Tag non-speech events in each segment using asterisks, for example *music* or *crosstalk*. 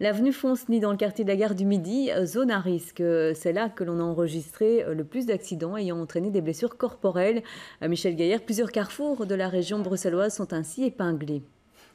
L'avenue Fonceny dans le quartier de la gare du Midi, euh, zone à risque. Euh, c'est là que l'on a enregistré euh, le plus d'accidents ayant entraîné des blessures corporelles. Michel Gaillard, plusieurs carrefours de la région bruxelloise sont ainsi épinglés.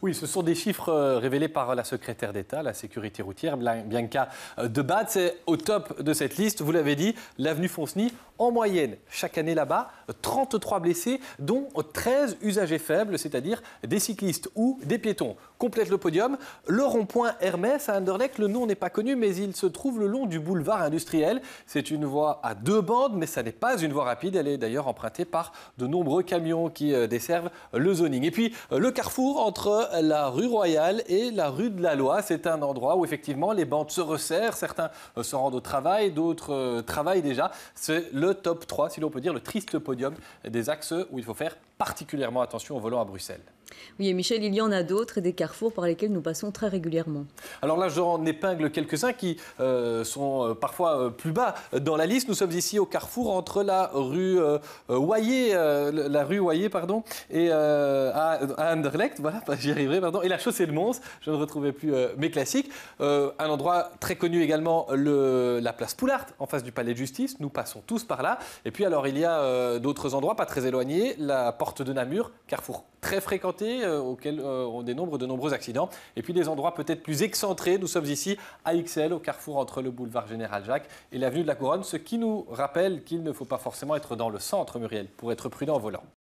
Oui, ce sont des chiffres euh, révélés par la secrétaire d'État, la sécurité routière, Bianca euh, Debat. C'est au top de cette liste, vous l'avez dit, l'avenue Fonceny, en moyenne, chaque année là-bas, 33 blessés, dont 13 usagers faibles, c'est-à-dire des cyclistes ou des piétons. Complète le podium, le rond-point Hermès à Anderlecht, le nom n'est pas connu, mais il se trouve le long du boulevard industriel. C'est une voie à deux bandes, mais ça n'est pas une voie rapide. Elle est d'ailleurs empruntée par de nombreux camions qui euh, desservent le zoning. Et puis, le carrefour entre la rue Royale et la rue de la Loi. C'est un endroit où effectivement les bandes se resserrent, certains euh, se rendent au travail, d'autres euh, travaillent déjà. C'est le top 3, si l'on peut dire, le triste podium des axes où il faut faire particulièrement attention au volant à Bruxelles. Oui, et Michel, il y en a d'autres et des carrefours par lesquels nous passons très régulièrement. Alors là, je en épingle quelques-uns qui euh, sont euh, parfois euh, plus bas dans la liste. Nous sommes ici au carrefour entre la rue la rue Oyer, pardon, et à, Anderlecht, voilà, *laughs* j'y arriverai, pardon, et la chaussée de Mons. Je ne retrouvais plus mes classiques. un endroit très connu également, le, la place Poulart, en face du palais de justice. Nous passons tous par là. Et puis alors, il y a d'autres endroits pas très éloignés, la porte de Namur, carrefour très fréquentés euh, auxquels euh, on dénombre de nombreux accidents. Et puis des endroits peut-être plus excentrés. Nous sommes ici à XL, au carrefour entre le boulevard Général Jacques et l'avenue de la Couronne, ce qui nous rappelle qu'il ne faut pas forcément être dans le centre, Muriel, pour être prudent en volant.